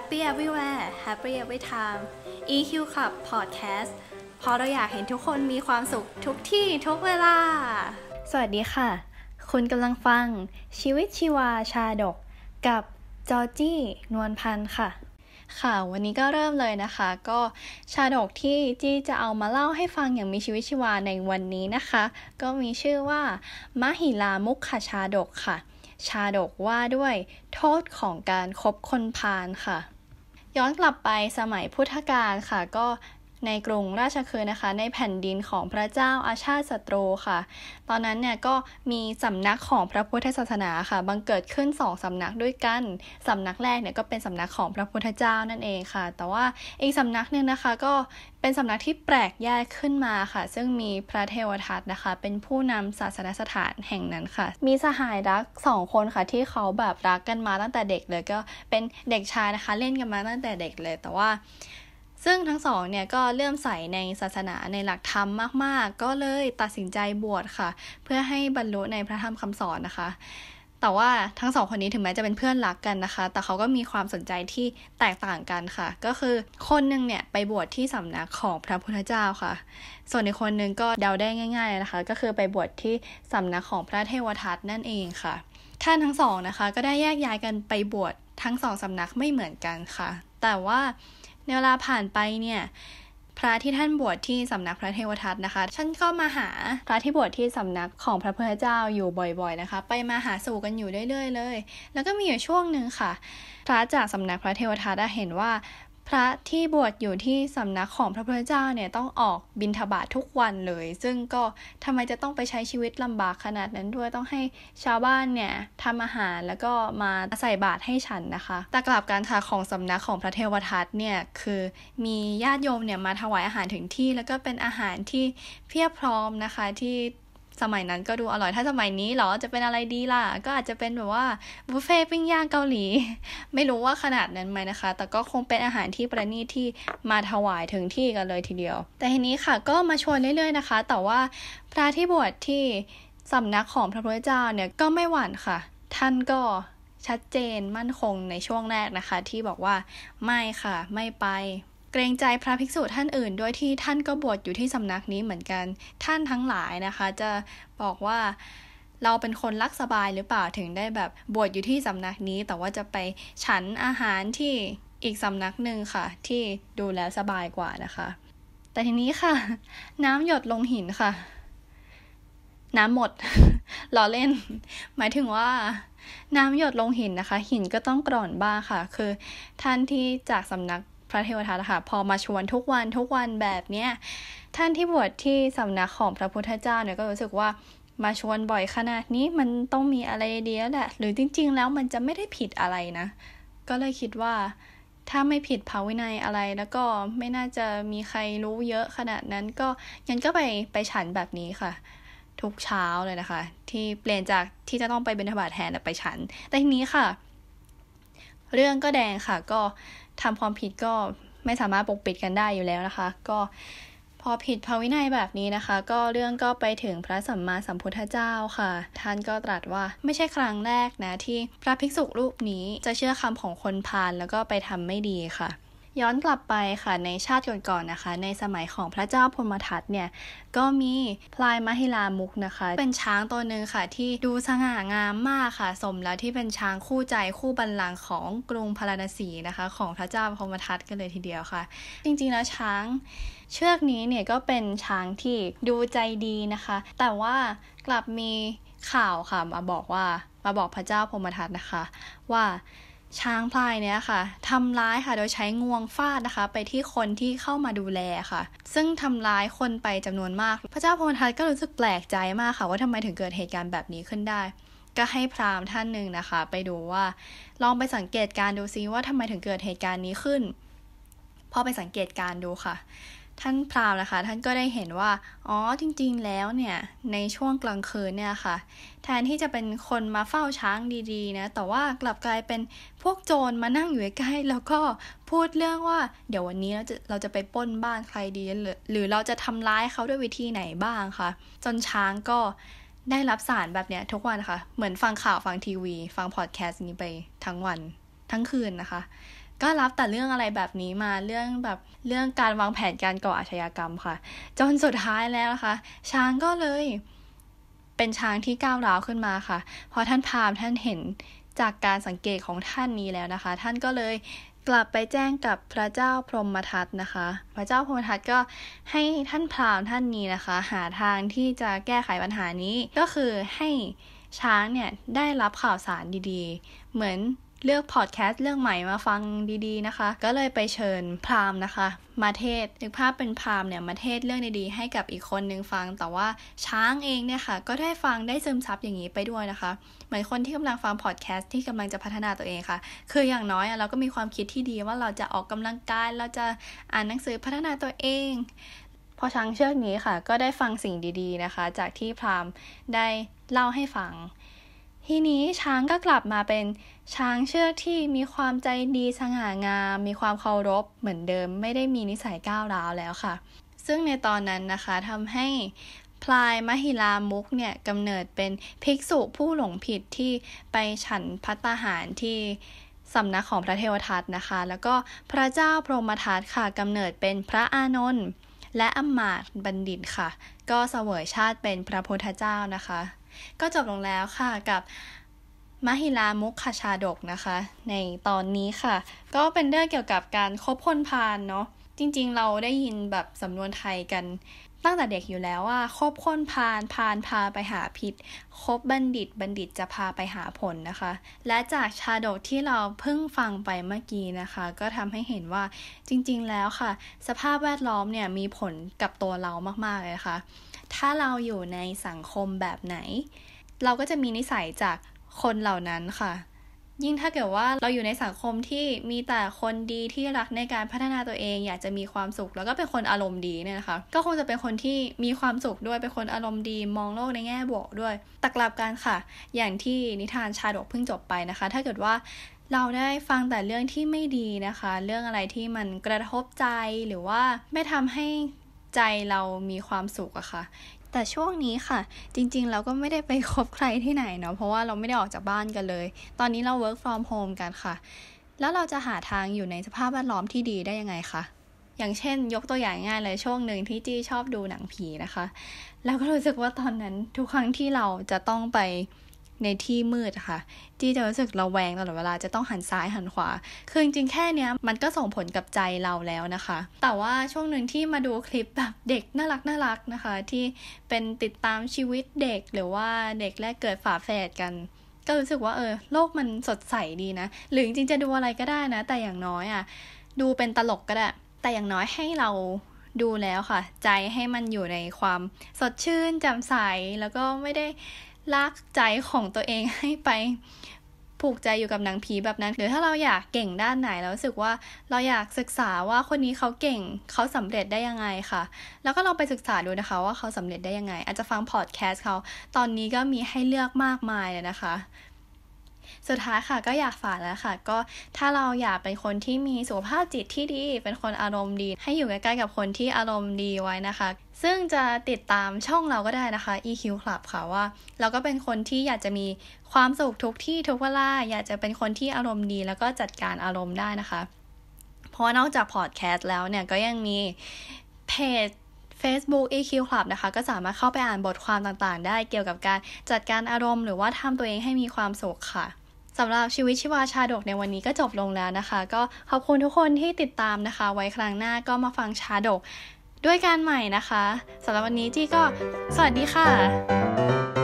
Happy Everywhere Happy Every Time EQ Club Podcast เพราะเราอยากเห็นทุกคนมีความสุขทุกที่ทุกเวลา สวัสดีค่ะ คุณกำลังฟังชีวิตชีวาชาดกกับจอจี้นวลพันธ์ค่ะ ค่ะวันนี้ก็เริ่มเลยนะคะ ก็ชาดกที่จี้จะเอามาเล่าให้ฟังอย่างมีชีวิตชีวาในวันนี้นะคะ ก็มีชื่อว่า มหิลามุขชาดกค่ะชาดกว่าด้วยโทษของการครบคนพาลค่ะ ย้อนกลับไปสมัยพุทธกาลค่ะก็ในกรุงราชคฤห์นะคะ ในแผ่นดินของพระเจ้าอาชาติศัตรูค่ะ ตอนนั้นเนี่ยก็มีสำนักของพระพุทธศาสนาค่ะบังเกิดขึ้นสองสำนักด้วยกัน สำนักแรกเนี่ยก็เป็นสำนักของพระพุทธเจ้านั่นเองค่ะ แต่ว่าอีกสำนักหนึ่งนะคะก็เป็นสำนักที่แปลกแยกขึ้นมาค่ะ ซึ่งมีพระเทวทัตนะคะ เป็นผู้นำศาสนสถานแห่งนั้นค่ะ มีสหายรักสองคนค่ะ ที่เขาแบบรักกันมาตั้งแต่เด็กเลยก็เป็นเด็กชายนะคะ เล่นกันมาตั้งแต่เด็กเลย แต่ว่าซึ่งทั้งสองเนี่ยก็เลื่อมใสในศาสนาในหลักธรรมมาก ๆ ก็เลยตัดสินใจบวชค่ะ เพื่อให้บรรลุในพระธรรมคำสอนนะคะ แต่ว่าทั้งสองคนนี้ถึงแม้จะเป็นเพื่อนรักกันนะคะ แต่เขาก็มีความสนใจที่แตกต่างกันค่ะ ก็คือคนนึงเนี่ยไปบวชที่สำนักของพระพุทธเจ้าค่ะ ส่วนอีกคนนึงก็เดาได้ง่ายๆเลยนะคะก็คือไปบวชที่สำนักของพระเทวทัตนั่นเองค่ะ ท่านทั้งสองนะคะ ก็ได้แยกย้ายกันไปบวชทั้งสองสำนักไม่เหมือนกันค่ะ แต่ว่าในเวลาผ่านไปเนี่ยพระที่ท่านบวชที่สำนักพระเทวทัตนะคะท่านก็มาหาพระที่บวชที่สำนักของพระพุทธเจ้าอยู่บ่อยๆนะคะไปมาหาสู่กันอยู่เรื่อยๆเลยแล้วก็มีอยู่ช่วงหนึ่งค่ะ พระจากสำนักพระเทวทัตเห็นว่าพระที่บวชอยู่ที่สำนักของพระพุทธเจ้าเนี่ย ต้องออกบินทบาททุกวันเลย ซึ่งก็ทำไมจะต้องไปใช้ชีวิตลำบากขนาดนั้นด้วยต้องให้ชาวบ้านเนี่ยทำอาหารแล้วก็มาใส่บาตรให้ฉันนะคะแต่กลับการค่ะของสำนักของพระเทวทัตเนี่ยคือมีญาติโยมเนี่ยมาถวายอาหารถึงที่ แล้วก็เป็นอาหารที่เพียบพร้อมนะคะที่สมัยนั้นก็ดูอร่อย ถ้าสมัยนี้หรอ จะเป็นอะไรดีล่ะ ก็อาจจะเป็นแบบว่าบุฟเฟ่ปิ้งย่างเกาหลี ไม่รู้ว่าขนาดนั้นไหมนะคะ แต่ก็คงเป็นอาหารที่ประณีตที่มาถวายถึงที่กันเลยทีเดียว แต่ทีนี้ค่ะ ก็มาชวนเรื่อยๆนะคะ แต่ว่าพระที่บวชที่สำนักของพระพุทธเจ้าเนี่ย ก็ไม่หวั่นค่ะ ท่านก็ชัดเจนมั่นคงในช่วงแรกนะคะ ที่บอกว่าไม่ค่ะ ไม่ไปเกรงใจพระภิกษุ ท่านอื่นด้วยที่ท่านก็บวชอยู่ที่สำนักนี้เหมือนกัน ท่านทั้งหลายนะคะจะบอกว่าเราเป็นคนรักสบายหรือเปล่าถึงได้แบบบวชอยู่ที่สำนักนี้ แต่ว่าจะไปฉันอาหารที่อีกสำนักหนึ่งค่ะที่ดูแลสบายกว่านะคะ แต่ทีนี้ค่ะ น้ำหยดลงหินค่ะ น้ำหมดล้อเล่น หมายถึงว่า น้ำหยดลงหินนะคะ หินก็ต้องกร่อนบ้างค่ะ คือท่านที่จากสำนักพระเทวทัตค่ะ พอมาชวนทุกวันทุกวันแบบเนี้ย ท่านที่บวชที่สำนักของพระพุทธเจ้าเนี่ย ก็รู้สึกว่า มาชวนบ่อยขนาดนี้มันต้องมีอะไรดีแวแหละ หรือจริง ๆ แล้วมันจะไม่ได้ผิดอะไรนะ ก็เลยคิดว่าถ้าไม่ผิดภาวินัยอะไร แล้วก็ไม่น่าจะมีใครรู้เยอะขนาดนั้น ก็ยันก็ไปไปฉันแบบนี้ค่ะ ทุกเช้าเลยนะคะ ที่เปลี่ยนจากที่จะต้องไปเบญทบาทแทนไปฉัน แต่ทีนี้ค่ะ เรื่องก็แดงค่ะ ก็ทำความผิดก็ไม่สามารถปกปิดกันได้อยู่แล้วนะคะ ก็พอผิดพระวินัยแบบนี้นะคะ ก็เรื่องก็ไปถึงพระสัมมาสัมพุทธเจ้าค่ะ ท่านก็ตรัสว่าไม่ใช่ครั้งแรกนะที่พระภิกษุรูปนี้จะเชื่อคำของคนพาลแล้วก็ไปทำไม่ดีค่ะย้อนกลับไปค่ะ ในชาติก่อนๆนะคะ ในสมัยของพระเจ้าพมทัตเนี่ย ก็มีพลายมหิลามุกนะคะ เป็นช้างตัวหนึ่งค่ะ ที่ดูสง่างามมากค่ะ สมแล้วที่เป็นช้างคู่ใจคู่บัลลังของกรุงพาราณสีนะคะ ของพระเจ้าพมทัตกันเลยทีเดียวค่ะ จริง ๆ แล้วช้าง เชือกนี้เนี่ยก็เป็นช้างที่ดูใจดีนะคะ แต่ว่ากลับมีข่าวค่ะมาบอกว่ามาบอกพระเจ้าพมทัตนะคะ ว่าช้างพลายเนี่ยค่ะทำร้ายค่ะ โดยใช้งวงฟาดนะคะ ไปที่คนที่เข้ามาดูแลค่ะ ซึ่งทำร้ายคนไปจำนวนมาก พระเจ้าพมทัตก็รู้สึกแปลกใจมากค่ะ ว่าทำไมถึงเกิดเหตุการณ์แบบนี้ขึ้นได้ ก็ให้พราหมณ์ท่านหนึ่งนะคะไปดูว่า ลองไปสังเกตการดูซิว่าทำไมถึงเกิดเหตุการณ์นี้ขึ้น พอไปสังเกตการดูค่ะท่านพรามนะคะท่านก็ได้เห็นว่า อ๋อ จริง ๆ แล้วเนี่ย ในช่วงกลางคืนเนี่ยค่ะ แทนที่จะเป็นคนมาเฝ้าช้างดีๆนะแต่ว่ากลับกลายเป็นพวกโจรมานั่งอยู่ใกล้แล้วก็พูดเรื่องว่า เดี๋ยววันนี้เราจะเราจะไปป้นบ้านใครดี หรือเราจะทำร้ายเขาด้วยวิธีไหนบ้างคะจนช้างก็ได้รับสารแบบเนี้ยทุกวันค่ะเหมือนฟังข่าวฟังทีวีฟังพอดแคสต์นี้ไปทั้งวันทั้งคืนนะคะก็รับแต่เรื่องอะไรแบบนี้มาเรื่องแบบเรื่องการวางแผนการก่ออาชญากรรมค่ะ จนสุดท้ายแล้วนะคะ ช้างก็เลยเป็นช้างที่ก้าวร้าวขึ้นมาค่ะเพราะท่านพามท่านเห็นจากการสังเกตของท่านนี้แล้วนะคะ ท่านก็เลยกลับไปแจ้งกับพระเจ้าพรหมทัตนะคะ พระเจ้าพรหมทัตก็ให้ท่านพราหมณ์ท่านนี้นะคะ หาทางที่จะแก้ไขปัญหานี้ก็คือให้ช้างเนี่ยได้รับข่าวสารดี ๆ เหมือนเลือกพอดแคสต์เรื่องใหม่มาฟังดีๆนะคะ ก็เลยไปเชิญพรามนะคะ มาเทศนึกภาพเป็นพรามเนี่ยมาเทศเรื่องดีๆให้กับอีกคนนึงฟังแต่ว่าช้างเองเนี่ยค่ะ ก็ได้ฟังได้ซึมซับอย่างนี้ไปด้วยนะคะเหมือนคนที่กำลังฟังพอดแคสต์ ที่กำลังจะพัฒนาตัวเองค่ะ คืออย่างน้อยเราก็มีความคิดที่ดีว่าเราจะออกกำลังกายเราจะอ่านหนังสือพัฒนาตัวเองพอช้างเชือกนี้ค่ะ ก็ได้ฟังสิ่งดีๆนะคะ จากที่พรามได้เล่าให้ฟังทีนี้ช้างก็กลับมาเป็นช้างเชือกที่มีความใจดีสง่างาม มีความเคารพเหมือนเดิมไม่ได้มีนิสัยก้าวร้าวแล้วค่ะ ซึ่งในตอนนั้นนะคะทำให้พลายมหิลามุกเนี่ยกำเนิดเป็น ภิกษุผู้หลงผิดที่ไปฉันพัตาหารที่สำนักของพระเทวทัตนะคะ แล้วก็พระเจ้าพรหมทัตค่ะกำเนิดเป็นพระอานนท์และอมมาตบัณฑิตค่ะ ก็เสวยชาติเป็นพระพุทธเจ้านะคะก็จบลงแล้วค่ะกับมหิลามุขชาดกนะคะ ในตอนนี้ค่ะ ก็เป็นเรื่องเกี่ยวกับการคบคนพาลเนาะจริง ๆ เราได้ยินแบบสำนวนไทยกัน ตั้งแต่เด็กอยู่แล้วว่า คบคนพาลพาลพาไปหาผิดคบบัณฑิตบัณฑิตจะพาไปหาผลนะคะ และจากชาดกที่เราเพิ่งฟังไปเมื่อกี้นะคะ ก็ทำให้เห็นว่าจริงๆแล้วค่ะ สภาพแวดล้อมเนี่ยมีผลกับตัวเรามาก ๆเลยะคะ่ะถ้าเราอยู่ในสังคมแบบไหน เราก็จะมีนิสัยจากคนเหล่านั้นค่ะ ยิ่งถ้าเกิดว่าเราอยู่ในสังคมที่มีแต่คนดีที่รักในการพัฒนาตัวเอง อยากจะมีความสุข แล้วก็เป็นคนอารมณ์ดีเนี่ยนะคะ ก็คงจะเป็นคนที่มีความสุขด้วยเป็นคนอารมณ์ดีมองโลกในแง่บวกด้วยตักลับกันค่ะ อย่างที่นิทานชาดกเพิ่งจบไปนะคะ ถ้าเกิดว่าเราได้ฟังแต่เรื่องที่ไม่ดีนะคะ เรื่องอะไรที่มันกระทบใจหรือว่าไม่ทำใหใจเรามีความสุขอะค่ะ แต่ช่วงนี้ค่ะ จริงๆเราก็ไม่ได้ไปคบใครที่ไหนเนาะ เพราะว่าเราไม่ได้ออกจากบ้านกันเลย ตอนนี้เรา work from home กันค่ะ แล้วเราจะหาทางอยู่ในสภาพแวดล้อมที่ดีได้ยังไงคะ อย่างเช่นยกตัวอย่างง่ายเลยช่วงหนึ่งที่จี้ชอบดูหนังผีนะคะ แล้วก็รู้สึกว่าตอนนั้นทุกครั้งที่เราจะต้องไปในที่มืดค่ะจีจะรู้สึกระแวงตลอดเวลาจะต้องหันซ้ายหันขวา คือจริงๆแค่เนี้ยมันก็ส่งผลกับใจเราแล้วนะคะ แต่ว่าช่วงหนึ่งที่มาดูคลิปแบบเด็กน่ารักน่ารักนะคะ ที่เป็นติดตามชีวิตเด็กหรือว่าเด็กแรกเกิดฝาแฝดกัน ก็รู้สึกว่า เออ โลกมันสดใสดีนะ หรือจริงๆจะดูอะไรก็ได้นะ แต่อย่างน้อยอะ่ะ ดูเป็นตลกก็ได้ แต่อย่างน้อยให้เราดูแล้วค่ะ ใจให้มันอยู่ในความสดชื่นแจ่มใสแล้วก็ไม่ได้ลากใจของตัวเองให้ไปผูกใจอยู่กับหนังผีแบบนั้นหรือถ้าเราอยากเก่งด้านไหน แล้วรู้สึกว่าเราอยากศึกษาว่าคนนี้เขาเก่งเขาสำเร็จได้ยังไงค่ะ แล้วก็ลองไปศึกษาดูนะคะ ว่าเขาสำเร็จได้ยังไงอาจจะฟังพอดแคสต์เขา ตอนนี้ก็มีให้เลือกมากมายเลยนะคะสุดท้ายค่ะก็อยากฝากแล้วค่ะ ก็ถ้าเราอยากเป็นคนที่มีสุขภาพจิตที่ดีเป็นคนอารมณ์ดี ให้อยู่ใกล้ๆกับคนที่อารมณ์ดีไว้นะคะ ซึ่งจะติดตามช่องเราก็ได้นะคะ EQ Club ค่ะว่า เราก็เป็นคนที่อยากจะมีความสุขทุกที่ทุกเวลาอยากจะเป็นคนที่อารมณ์ดี แล้วก็จัดการอารมณ์ได้นะคะเพราะนอกจากพอดแคสต์แล้วเนี่ยก็ยังมีเพจ Facebook EQ Club นะคะ ก็สามารถเข้าไปอ่านบทความต่างๆได้เกี่ยวกับการจัดการอารมณ์หรือว่าทำตัวเองให้มีความสุขค่ะสำหรับชีวิตชีวาชาดกในวันนี้ก็จบลงแล้วนะคะ ก็ขอบคุณทุกคนที่ติดตามนะคะไว้ครั้งหน้าก็มาฟังชาดกด้วยกันใหม่นะคะสำหรับวันนี้ที่ก็สวัสดีค่ะ